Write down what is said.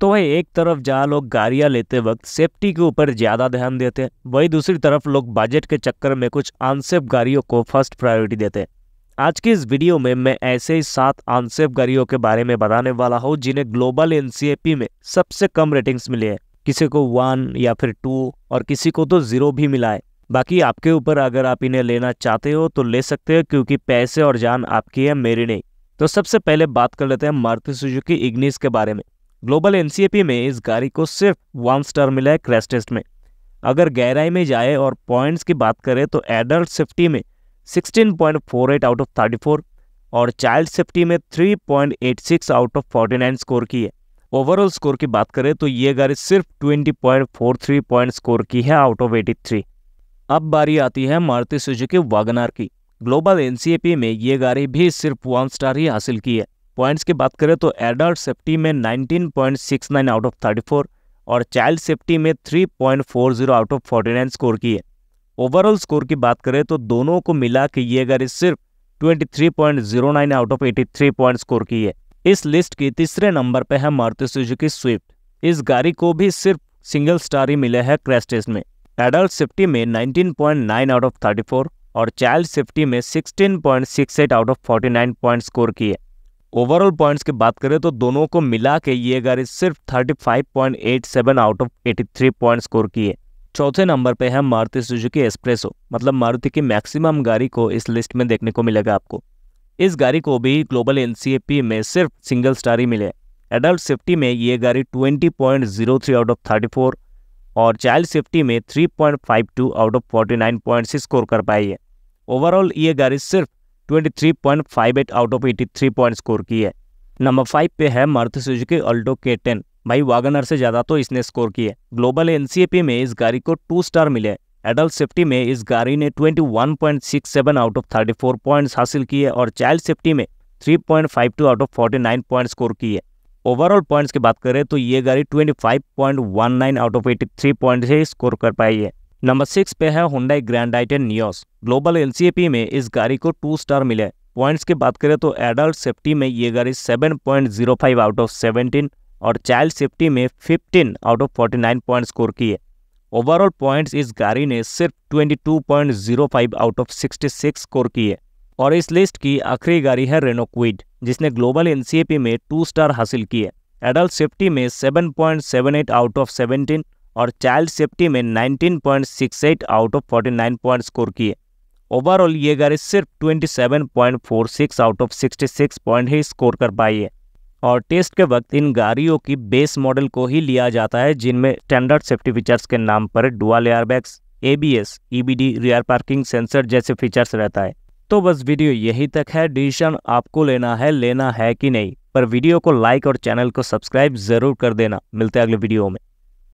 तो वही एक तरफ जहाँ लोग गाड़ियाँ लेते वक्त सेफ्टी के ऊपर ज़्यादा ध्यान देते हैं वही दूसरी तरफ लोग बजट के चक्कर में कुछ अनसेफ गाड़ियों को फर्स्ट प्रायोरिटी देते हैं आज की इस वीडियो में मैं ऐसे ही सात अनसेफ गाड़ियों के बारे में बताने वाला हूँ जिन्हें ग्लोबल एन में सबसे कम रेटिंग्स मिले हैं किसी को वन या फिर टू और किसी को तो ज़ीरो भी मिला है बाकी आपके ऊपर अगर आप इन्हें लेना चाहते हो तो ले सकते हो क्योंकि पैसे और जान आपकी है मेरी नहीं तो सबसे पहले बात कर लेते हैं मारुति सुजुकी इग्निस के बारे में ग्लोबल एनसीएपी में इस गाड़ी को सिर्फ वन स्टार मिला है क्रैश टेस्ट में अगर गहराई में जाए और पॉइंट्स की बात करें तो एडल्ट सेफ्टी में 16.48 आउट ऑफ 34 और चाइल्ड सेफ्टी में 3.86 आउट ऑफ 49 स्कोर की है ओवरऑल स्कोर की बात करें तो ये गाड़ी सिर्फ 20.43 पॉइंट स्कोर की है आउट ऑफ 83 अब बारी आती है मारुति सुजुकी वागनार की ग्लोबल एनसीएपी में ये गाड़ी भी सिर्फ वन स्टार ही हासिल की है पॉइंट्स की बात करें तो एडल्ट सेफ्टी में 19.69 आउट ऑफ 34 और चाइल्ड सेफ्टी में 3.40 आउट ऑफ 49 स्कोर की है ओवरऑल स्कोर की बात करें तो दोनों को मिला के ये अगर सिर्फ 23.09 आउट ऑफ 83 पॉइंट स्कोर की है इस लिस्ट की तीसरे नंबर पर है मारुति सुजुकी स्विफ्ट इस गाड़ी को भी सिर्फ सिंगल स्टार ही मिले हैं क्रैश टेस्ट में एडल्ट सेफ्टी में नाइन आउट ऑफ फोर और चाइल्ड सेफ्टी में 16.68 आउट ऑफ 49 पॉइंट स्कोर की है ओवरऑल पॉइंट्स की बात करें तो दोनों को मिला के ये गाड़ी सिर्फ 35.87 आउट ऑफ 83 पॉइंट स्कोर की है चौथे नंबर पे है मारुति सुजुकी एक्सप्रेसो मतलब मारुति की मैक्सिमम गाड़ी को इस लिस्ट में देखने को मिलेगा आपको इस गाड़ी को भी ग्लोबल एन में सिर्फ सिंगल स्टार ही मिले एडल्ट सेफ्टी में ये गाड़ी ट्वेंटी आउट ऑफ थर्टी और चाइल्ड सेफ्टी में 3.52 आउट ऑफ 49 पॉइंट्स स्कोर कर पाई है ओवरऑल ये गाड़ी सिर्फ 23.58 आउट ऑफ 83 पॉइंट स्कोर की है नंबर फाइव पे है Maruti Suzuki Alto K ten भाई वागनर से ज़्यादा तो इसने स्कोर किया ग्लोबल एनसीएपी में इस गाड़ी को टू स्टार मिले एडल्ट सेफ्टी में इस गाड़ी ने 21.67 आउट ऑफ 34 पॉइंट्स हासिल किए और चाइल्ड सेफ्टी में 3.52 आउट ऑफ 49 पॉइंट स्कोर किए ओवरऑल पॉइंट्स की बात करें तो ये गाड़ी 25.19 आउट ऑफ 83 पॉइंट ही स्कोर कर पाई है नंबर सिक्स पे है Hyundai Grand i ten Nios Global एल में इस गाड़ी को टू स्टार मिले पॉइंट्स की बात करें तो एडल्ट सेफ्टी में ये गाड़ी seven point zero five out of seventeen और चाइल्ड सेफ्टी में fifteen out of forty nine point score किए ओवरऑल पॉइंट्स इस गाड़ी ने सिर्फ five out of six score किए और इस लिस्ट की आखिरी गाड़ी है रेनो क्विड जिसने ग्लोबल एन में टू स्टार हासिल किए एडल्ट सेफ्टी में एट आउट ऑफ सेवनटीन और चाइल्ड सेफ्टी में 19.68 out of nine point score किए ओवरऑल ये गाड़ी सिर्फ 27.46 आउट ऑफ सिक्स पॉइंट ही स्कोर कर पाई है और टेस्ट के वक्त इन गाड़ियों की बेस मॉडल को ही लिया जाता है जिनमें स्टैंडर्ड सेफ्टी फीचर्स के नाम पर dual airbags ABS, EBD, rear parking sensor जैसे फीचर्स रहता है तो बस वीडियो यही तक है डिसीजन आपको लेना है लेना है कि नहीं पर वीडियो को लाइक और चैनल को सब्सक्राइब जरूर कर देना मिलते हैं अगले वीडियो में